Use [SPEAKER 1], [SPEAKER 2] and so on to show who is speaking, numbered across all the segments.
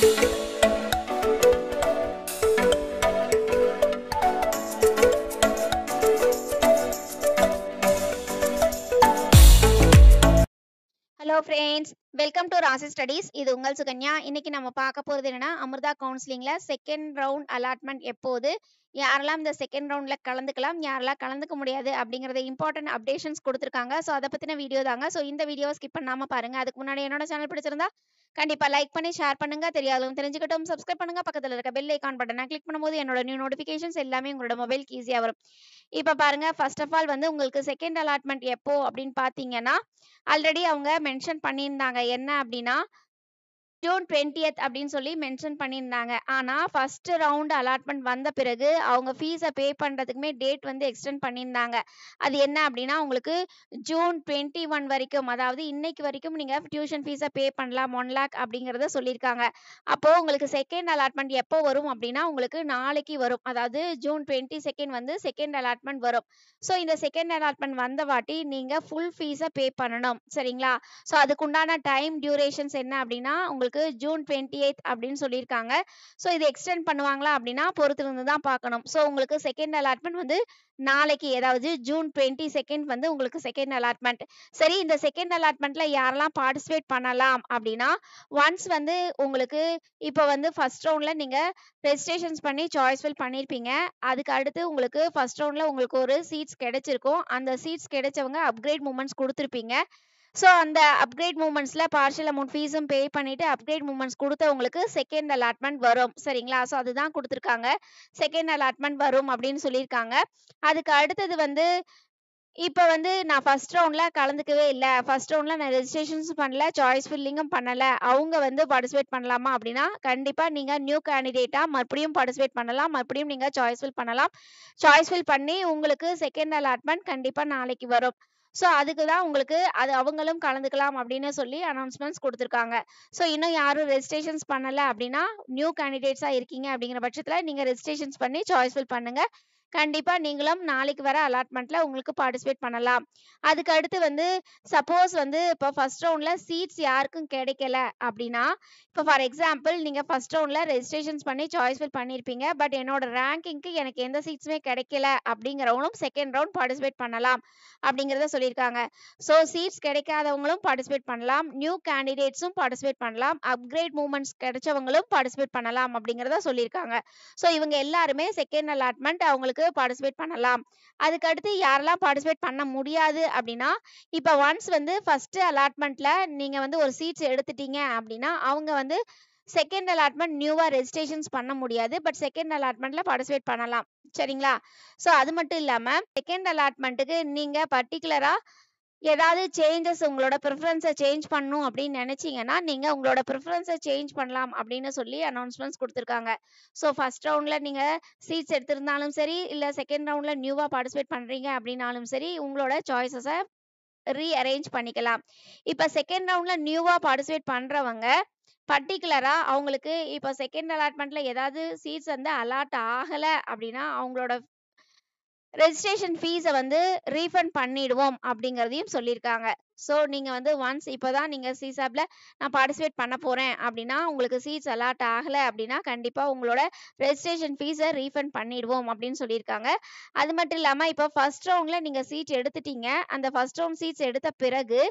[SPEAKER 1] Thank you. Hello friends welcome to Rasi studies இது உங்கள் சுகன்யா இன்னைக்கு நம்ம பார்க்க போகிறது என்னன்னா அமிர்தா கவுன்சிலிங்கில் செகண்ட் ரவுண்ட் அலாட்மெண்ட் எப்போது யாரெல்லாம் இந்த செகண்ட் ரவுண்டில் கலந்துக்கலாம் யாரெல்லாம் கலந்துக்க முடியாது அப்படிங்கிறத இம்பார்ட்டன்ட் அப்டேஷன்ஸ் கொடுத்துருக்காங்க ஸோ அதை பற்றின வீடியோ தாங்க ஸோ இந்த வீடியோவை ஸ்கிப் பண்ணாமல் பாருங்கள் அதுக்கு முன்னாடி என்னோட சேனல் பிடிச்சிருந்தா கண்டிப்பாக லைக் பண்ணி ஷேர் பண்ணுங்கள் தெரியாதவங்க தெரிஞ்சுக்கிட்டோம் சப்ஸ்கிரைப் பண்ணுங்கள் பக்கத்தில் இருக்க பெல் ஐக்கான் பட்டனை கிளிக் பண்ணும்போது என்னோட நியூ நோட்டிஃபிகேஷன்ஸ் எல்லாமே உங்களோட மொபைலுக்கு ஈஸியாக வரும் இப்போ பாருங்கள் ஃபர்ஸ்ட் ஆஃப் ஆல் வந்து உங்களுக்கு செகண்ட் அலாட்மெண்ட் எப்போ அப்படின்னு பார்த்தீங்கன்னா ஆல்ரெடி அவங்க மென்ஷன் மென்ஷன் பண்ணியிருந்தாங்க என்ன அப்படின்னா ஜூன் டுவெண்ட்டியத் அப்படின்னு சொல்லி மென்ஷன் பண்ணியிருந்தாங்க ஆனால் ஃபர்ஸ்ட் ரவுண்ட் அலாட்மெண்ட் வந்த பிறகு அவங்க ஃபீஸை பே பண்ணுறதுக்குமே டேட் வந்து எக்ஸ்டெண்ட் பண்ணியிருந்தாங்க அது என்ன அப்படின்னா உங்களுக்கு ஜூன் டுவெண்ட்டி ஒன் வரைக்கும் அதாவது இன்னைக்கு வரைக்கும் நீங்கள் டியூஷன் ஃபீஸை பே பண்ணலாம் ஒன் லேக் அப்படிங்கிறத சொல்லியிருக்காங்க அப்போது உங்களுக்கு செகண்ட் அலாட்மெண்ட் எப்போ வரும் அப்படின்னா உங்களுக்கு நாளைக்கு வரும் அதாவது ஜூன் டுவெண்ட்டி செகண்ட் வந்து செகண்ட் அலாட்மெண்ட் வரும் ஸோ இந்த செகண்ட் அலாட்மெண்ட் வந்த வாட்டி நீங்கள் ஃபுல் ஃபீஸை பே பண்ணணும் சரிங்களா ஸோ அதுக்குண்டான டைம் டியூரேஷன்ஸ் என்ன அப்படின்னா உங்களுக்கு உங்களுக்கு ஜூன் டுவெண்ட்டி எயிட் அப்படின்னு சொல்லியிருக்காங்க ஸோ இது எக்ஸ்டெண்ட் பண்ணுவாங்களா அப்படின்னா பொறுத்து தான் பார்க்கணும் ஸோ உங்களுக்கு செகண்ட் அலாட்மெண்ட் வந்து நாளைக்கு ஏதாவது ஜூன் டுவெண்ட்டி செகண்ட் வந்து உங்களுக்கு செகண்ட் அலாட்மெண்ட் சரி இந்த செகண்ட் அலாட்மெண்ட்ல யாரெல்லாம் பார்ட்டிசிபேட் பண்ணலாம் அப்படின்னா ஒன்ஸ் வந்து உங்களுக்கு இப்போ வந்து ஃபர்ஸ்ட் ரவுண்ட்ல நீங்க ரெஜிஸ்ட்ரேஷன்ஸ் பண்ணி சாய்ஸ் ஃபில் பண்ணியிருப்பீங்க அதுக்கு அடுத்து உங்களுக்கு ஃபர்ஸ்ட் ரவுண்ட்ல உங்களுக்கு ஒரு சீட்ஸ் கிடைச்சிருக்கும் அந்த சீட்ஸ் கிடைச்சவங்க அப்கிரேட் மூமெண்ட்ஸ் கொடுத்துருப்பீங்க ஸோ அந்த அப்கிரேட் மூமெண்ட்ஸில் பார்ஷியல் அமௌண்ட் ஃபீஸும் பே பண்ணிவிட்டு அப்கிரேட் மூமெண்ட்ஸ் கொடுத்தவங்களுக்கு செகண்ட் அலாட்மெண்ட் வரும் சரிங்களா ஸோ அதுதான் கொடுத்துருக்காங்க செகண்ட் அலாட்மெண்ட் வரும் அப்படின்னு சொல்லியிருக்காங்க அதுக்கு அடுத்தது வந்து இப்போ வந்து நான் ஃபர்ஸ்ட் ரவுண்டில் கலந்துக்கவே இல்லை ஃபர்ஸ்ட் ரவுண்டில் நான் ரெஜிஸ்ட்ரேஷன்ஸ் பண்ணல சாய்ஸ் ஃபில்லிங்கும் பண்ணலை அவங்க வந்து பார்ட்டிசிபேட் பண்ணலாமா அப்படின்னா கண்டிப்பாக நீங்கள் நியூ கேண்டிடேட்டாக மறுபடியும் பார்ட்டிசிபேட் பண்ணலாம் மறுபடியும் நீங்கள் சாய்ஸ் ஃபில் பண்ணலாம் சாய்ஸ் ஃபில் பண்ணி உங்களுக்கு செகண்ட் அலாட்மெண்ட் கண்டிப்பாக நாளைக்கு வரும் ஸோ அதுக்கு தான் உங்களுக்கு அது அவங்களும் கலந்துக்கலாம் அப்படின்னு சொல்லி அனௌன்ஸ்மெண்ட்ஸ் கொடுத்துருக்காங்க ஸோ இன்னும் யாரும் ரெஜிஸ்ட்ரேஷன்ஸ் பண்ணலை அப்படின்னா நியூ கேண்டிடேட்ஸாக இருக்கீங்க அப்படிங்கிற பட்சத்தில் நீங்கள் ரெஜிஸ்ட்ரேஷன்ஸ் பண்ணி சாய்ஸ் ஃபில் பண்ணுங்கள் கண்டிப்பாக நீங்களும் நாளைக்கு வர அலாட்மெண்ட்டில் உங்களுக்கு பார்ட்டிசிபேட் பண்ணலாம் அதுக்கு அடுத்து வந்து சப்போஸ் வந்து இப்போ ஃபர்ஸ்ட் ரவுண்டில் சீட்ஸ் யாருக்கும் கிடைக்கல அப்படின்னா இப்போ ஃபார் எக்ஸாம்பிள் நீங்கள் ஃபர்ஸ்ட் ரவுண்டில் ரெஜிஸ்ட்ரேஷன்ஸ் பண்ணி சாய்ஸ் ஃபில் பண்ணியிருப்பீங்க பட் என்னோட ரேங்கிங்க்கு எனக்கு எந்த சீட்ஸுமே கிடைக்கல அப்படிங்கிறவங்களும் செகண்ட் ரவுண்ட் பார்ட்டிசிபேட் பண்ணலாம் அப்படிங்கிறத சொல்லியிருக்காங்க ஸோ சீட்ஸ் கிடைக்காதவங்களும் பார்ட்டிசிபேட் பண்ணலாம் நியூ கேண்டிடேட்ஸும் பார்ட்டிசிபேட் பண்ணலாம் அப்கிரேட் மூமெண்ட்ஸ் கிடைச்சவங்களும் பார்ட்டிசிபேட் பண்ணலாம் அப்படிங்கிறத சொல்லியிருக்காங்க ஸோ இவங்க எல்லாருமே செகண்ட் அலாட்மெண்ட் அவங்களுக்கு உங்களுக்கு பார்ட்டிசிபேட் பண்ணலாம் அதுக்கு அடுத்து யாரெல்லாம் பார்ட்டிசிபேட் பண்ண முடியாது அப்படின்னா இப்போ ஒன்ஸ் வந்து ஃபஸ்ட்டு அலாட்மெண்ட்டில் நீங்கள் வந்து ஒரு சீட்ஸ் எடுத்துட்டீங்க அப்படின்னா அவங்க வந்து செகண்ட் அலாட்மெண்ட் நியூவாக ரெஜிஸ்ட்ரேஷன்ஸ் பண்ண முடியாது பட் செகண்ட் அலாட்மெண்ட்டில் பார்ட்டிசிபேட் பண்ணலாம் சரிங்களா ஸோ அது மட்டும் இல்லாமல் செகண்ட் அலாட்மெண்ட்டுக்கு நீங்கள் பர்டிகுலராக ஏதாவது சேஞ்சஸ் உங்களோட ப்ரிஃபரன்ஸை சேஞ்ச் பண்ணணும் அப்படின்னு நினச்சிங்கன்னா நீங்கள் உங்களோட ப்ரிஃபரன்ஸை சேஞ்ச் பண்ணலாம் அப்படின்னு சொல்லி அனௌன்ஸ்மெண்ட்ஸ் கொடுத்துருக்காங்க ஸோ ஃபஸ்ட் ரவுண்டில் நீங்கள் சீட்ஸ் எடுத்திருந்தாலும் சரி இல்லை செகண்ட் ரவுண்டில் நியூவாக பார்ட்டிசிபேட் பண்ணுறீங்க அப்படின்னாலும் சரி உங்களோட சாய்ஸஸை ரீஅரேஞ்ச் பண்ணிக்கலாம் இப்போ செகண்ட் ரவுண்டில் நியூவாக பார்ட்டிசிபேட் பண்ணுறவங்க பர்டிகுலராக அவங்களுக்கு இப்போ செகண்ட் அலாட்மெண்ட்டில் ஏதாவது சீட்ஸ் வந்து அலாட் ஆகலை அப்படின்னா அவங்களோட ரெஜிஸ்ட்ரேஷன் ஃபீஸை வந்து ரீஃபண்ட் பண்ணிடுவோம் அப்படிங்கிறதையும் சொல்லியிருக்காங்க ஸோ நீங்கள் வந்து ஒன்ஸ் இப்போ தான் நீங்கள் சிசாப்பில் நான் பார்ட்டிசிபேட் பண்ண போகிறேன் அப்படின்னா உங்களுக்கு சீட்ஸ் அலாட் ஆகலை அப்படின்னா கண்டிப்பாக உங்களோட ரெஜிஸ்ட்ரேஷன் ஃபீஸை ரீஃபண்ட் பண்ணிடுவோம் அப்படின்னு சொல்லியிருக்காங்க அது மட்டும் இல்லாமல் இப்போ ஃபர்ஸ்ட் ரவுண்டில் நீங்கள் சீட் எடுத்துட்டீங்க அந்த ஃபர்ஸ்ட் ரவுண்ட் சீட்ஸ் எடுத்த பிறகு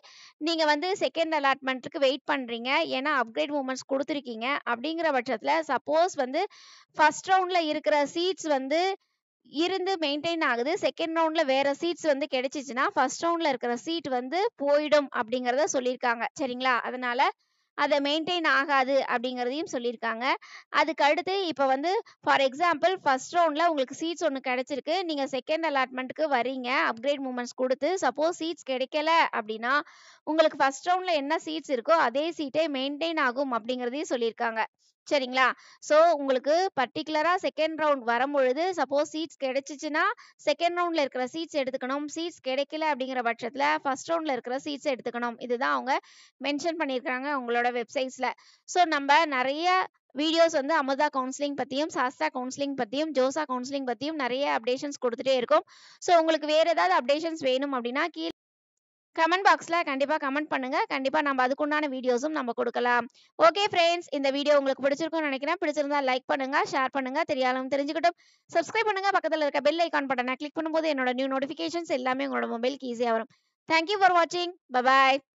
[SPEAKER 1] நீங்கள் வந்து செகண்ட் அலாட்மெண்ட்டுக்கு வெயிட் பண்ணுறீங்க ஏன்னா அப்கிரேட் மூமெண்ட்ஸ் கொடுத்துருக்கீங்க அப்படிங்கிற பட்சத்தில் சப்போஸ் வந்து ஃபர்ஸ்ட் ரவுண்டில் இருக்கிற சீட்ஸ் வந்து இருந்து மெயின்டைன் ஆகுது செகண்ட் ரவுண்ட்ல வேற சீட்ஸ் வந்து கிடைச்சிச்சுன்னா ஃபர்ஸ்ட் ரவுண்ட்ல இருக்கிற சீட் வந்து போயிடும் அப்படிங்கிறத சொல்லியிருக்காங்க சரிங்களா அதனால அதை மெயின்டைன் ஆகாது அப்படிங்கிறதையும் சொல்லியிருக்காங்க அதுக்கு அடுத்து இப்போ வந்து ஃபார் எக்ஸாம்பிள் ஃபர்ஸ்ட் ரவுண்டில் உங்களுக்கு சீட்ஸ் ஒன்று கிடச்சிருக்கு நீங்கள் செகண்ட் அலாட்மெண்ட்டுக்கு வரீங்க அப்கிரேட் மூமெண்ட்ஸ் கொடுத்து சப்போஸ் சீட்ஸ் கிடைக்கல அப்படின்னா உங்களுக்கு ஃபர்ஸ்ட் ரவுண்டில் என்ன சீட்ஸ் இருக்கோ அதே சீட்டே மெயின்டைன் ஆகும் அப்படிங்கிறதையும் சொல்லியிருக்காங்க சரிங்களா ஸோ உங்களுக்கு பர்டிகுலராக செகண்ட் ரவுண்ட் வரும்பொழுது சப்போஸ் சீட்ஸ் கிடைச்சிச்சுன்னா செகண்ட் ரவுண்டில் இருக்கிற சீட்ஸ் எடுத்துக்கணும் சீட்ஸ் கிடைக்கல அப்படிங்கிற பட்சத்தில் ஃபர்ஸ்ட் ரவுண்டில் இருக்கிற சீட்ஸ் எடுத்துக்கணும் இதுதான் அவங்க மென்ஷன் பண்ணியிருக்கிறாங்க அவங்களோட வெப்சைட்ஸில் ஸோ நம்ம நிறைய வீடியோஸ் வந்து அமுதா கவுன்சிலிங் பற்றியும் சாஸ்தா கவுன்சிலிங் பற்றியும் ஜோசா கவுன்சிலிங் பற்றியும் நிறைய அப்டேஷன்ஸ் கொடுத்துட்டே இருக்கும் ஸோ உங்களுக்கு வேறு ஏதாவது அப்டேஷன்ஸ் வேணும் அப்படின்னா கீழே கமெண்ட் பாக்ஸில் கண்டிப்பாக கமெண்ட் பண்ணுங்கள் கண்டிப்பாக நம்ம அதுக்குண்டான வீடியோஸும் நம்ம கொடுக்கலாம் ஓகே ஃப்ரெண்ட்ஸ் இந்த வீடியோ உங்களுக்கு பிடிச்சிருக்கும்னு நினைக்கிறேன் பிடிச்சிருந்தா லைக் பண்ணுங்கள் ஷேர் பண்ணுங்கள் தெரியாலும் தெரிஞ்சுக்கிட்டும் சப்ஸ்கிரைப் பண்ணுங்கள் பக்கத்தில் இருக்க பெல் ஐக்கான் பட்டனை கிளிக் பண்ணும்போது என்னோட நியூ நோட்டிஃபிகேஷன்ஸ் எல்லாமே உங்களோட மொபைலுக்கு ஈஸியாக வரும் தேங்க்யூ ஃபார் வாட்சிங் பபாய்